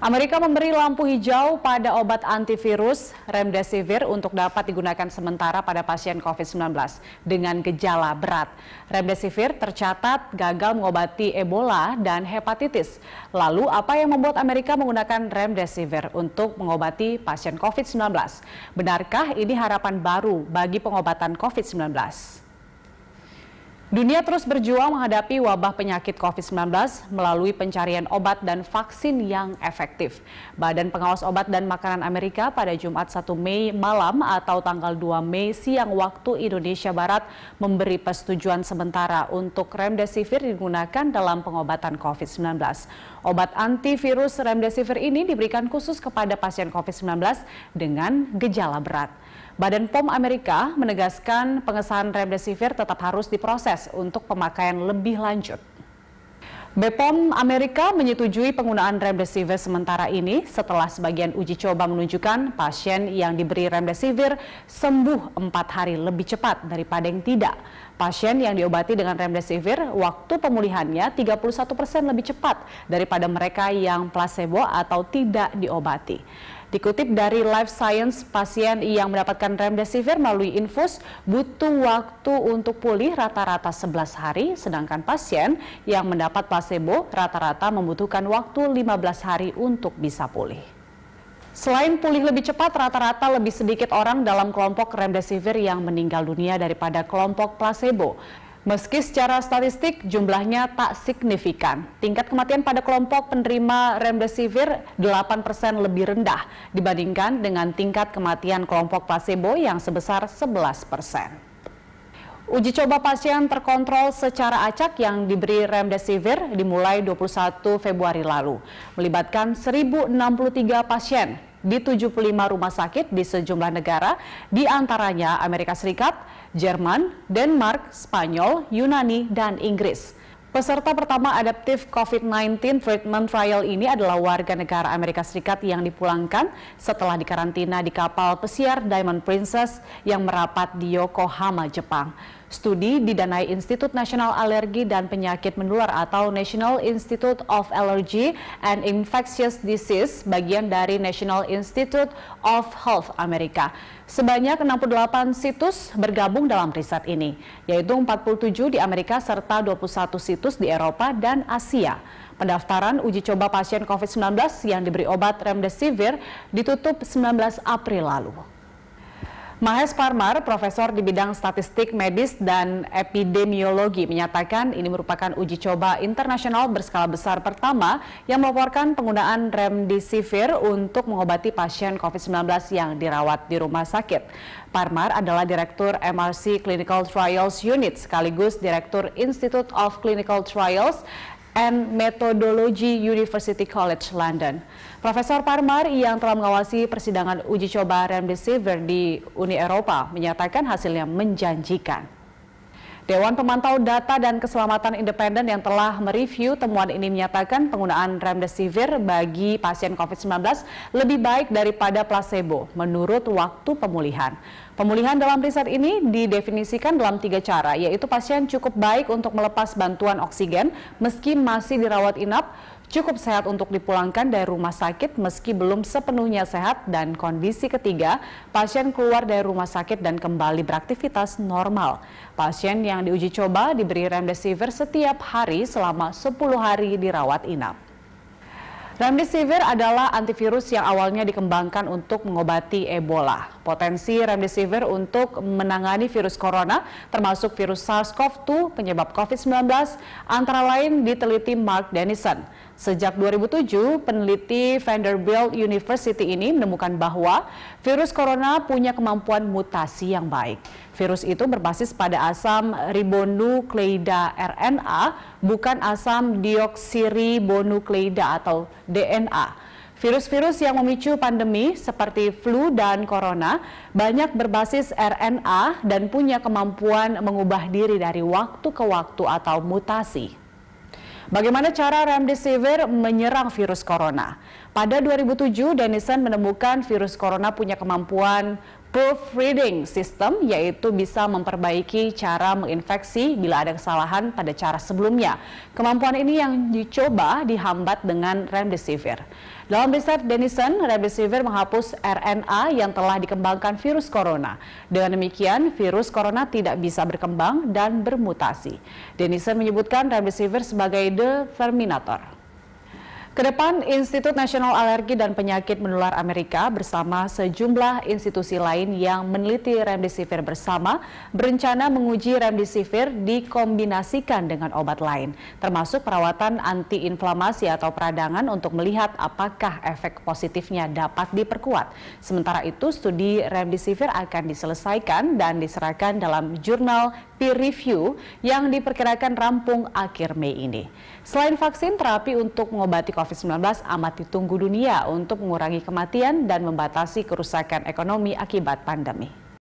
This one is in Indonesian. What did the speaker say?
Amerika memberi lampu hijau pada obat antivirus remdesivir untuk dapat digunakan sementara pada pasien COVID-19 dengan gejala berat. Remdesivir tercatat gagal mengobati Ebola dan hepatitis. Lalu apa yang membuat Amerika menggunakan remdesivir untuk mengobati pasien COVID-19? Benarkah ini harapan baru bagi pengobatan COVID-19? Dunia terus berjuang menghadapi wabah penyakit COVID-19 melalui pencarian obat dan vaksin yang efektif. Badan Pengawas Obat dan Makanan Amerika pada Jumat 1 Mei malam atau tanggal 2 Mei siang waktu Indonesia Barat memberi persetujuan sementara untuk remdesivir digunakan dalam pengobatan COVID-19. Obat antivirus remdesivir ini diberikan khusus kepada pasien COVID-19 dengan gejala berat. Badan POM Amerika menegaskan pengesahan remdesivir tetap harus diproses untuk pemakaian lebih lanjut. BPOM Amerika menyetujui penggunaan remdesivir sementara ini setelah sebagian uji coba menunjukkan pasien yang diberi remdesivir sembuh empat hari lebih cepat daripada yang tidak. Pasien yang diobati dengan remdesivir waktu pemulihannya 31 persen lebih cepat daripada mereka yang placebo atau tidak diobati. Dikutip dari Life Science, pasien yang mendapatkan remdesivir melalui infus butuh waktu untuk pulih rata-rata 11 hari, sedangkan pasien yang mendapat placebo rata-rata membutuhkan waktu 15 hari untuk bisa pulih. Selain pulih lebih cepat, rata-rata lebih sedikit orang dalam kelompok remdesivir yang meninggal dunia daripada kelompok placebo. Meski secara statistik jumlahnya tak signifikan, tingkat kematian pada kelompok penerima remdesivir 8% lebih rendah dibandingkan dengan tingkat kematian kelompok placebo yang sebesar 11%. Uji coba pasien terkontrol secara acak yang diberi remdesivir dimulai 21 Februari lalu, melibatkan 1.063 pasien di 75 rumah sakit di sejumlah negara, di antaranya Amerika Serikat, Jerman, Denmark, Spanyol, Yunani, dan Inggris. Peserta pertama adaptif COVID-19 treatment trial ini adalah warga negara Amerika Serikat yang dipulangkan setelah dikarantina di kapal pesiar Diamond Princess yang merapat di Yokohama, Jepang. Studi didanai Institut Nasional Alergi dan Penyakit Menular atau National Institute of Allergy and Infectious Disease bagian dari National Institute of Health Amerika. Sebanyak 68 situs bergabung dalam riset ini, yaitu 47 di Amerika serta 21 situs di Eropa dan Asia. Pendaftaran uji coba pasien COVID-19 yang diberi obat remdesivir ditutup 19 April lalu. Mahes Parmar, profesor di bidang statistik medis dan epidemiologi, menyatakan ini merupakan uji coba internasional berskala besar pertama yang melaporkan penggunaan remdesivir untuk mengobati pasien COVID-19 yang dirawat di rumah sakit. Parmar adalah Direktur MRC Clinical Trials Unit sekaligus Direktur Institute of Clinical Trials and Methodology University College London. Profesor Parmar yang telah mengawasi persidangan uji coba remdesivir di Uni Eropa menyatakan hasilnya menjanjikan. Dewan Pemantau Data dan Keselamatan Independen yang telah mereview temuan ini menyatakan penggunaan remdesivir bagi pasien COVID-19 lebih baik daripada placebo menurut waktu pemulihan. Pemulihan dalam riset ini didefinisikan dalam tiga cara, yaitu pasien cukup baik untuk melepas bantuan oksigen meski masih dirawat inap, cukup sehat untuk dipulangkan dari rumah sakit meski belum sepenuhnya sehat dan kondisi ketiga, pasien keluar dari rumah sakit dan kembali beraktivitas normal. Pasien yang diuji coba diberi remdesivir setiap hari selama 10 hari dirawat inap. Remdesivir adalah antivirus yang awalnya dikembangkan untuk mengobati Ebola potensi remdesivir untuk menangani virus corona termasuk virus SARS-CoV-2 penyebab COVID-19 antara lain diteliti Mark Dennison. Sejak 2007, peneliti Vanderbilt University ini menemukan bahwa virus corona punya kemampuan mutasi yang baik. Virus itu berbasis pada asam ribonukleida RNA, bukan asam dioksiribonukleida atau DNA. Virus-virus yang memicu pandemi seperti flu dan corona banyak berbasis RNA dan punya kemampuan mengubah diri dari waktu ke waktu atau mutasi. Bagaimana cara remdesivir menyerang virus corona? Pada 2007, Denison menemukan virus corona punya kemampuan proofreading system yaitu bisa memperbaiki cara menginfeksi bila ada kesalahan pada cara sebelumnya. Kemampuan ini yang dicoba dihambat dengan remdesivir. Dalam riset Denison, remdesivir menghapus RNA yang telah dikembangkan virus corona. Dengan demikian, virus corona tidak bisa berkembang dan bermutasi. Denison menyebutkan remdesivir sebagai the terminator. Kedepan, Institut Nasional Alergi dan Penyakit Menular Amerika bersama sejumlah institusi lain yang meneliti remdesivir bersama berencana menguji remdesivir dikombinasikan dengan obat lain, termasuk perawatan antiinflamasi atau peradangan untuk melihat apakah efek positifnya dapat diperkuat. Sementara itu, studi remdesivir akan diselesaikan dan diserahkan dalam jurnal peer review yang diperkirakan rampung akhir Mei ini. Selain vaksin, terapi untuk mengobati COVID-19 amat ditunggu dunia untuk mengurangi kematian dan membatasi kerusakan ekonomi akibat pandemi.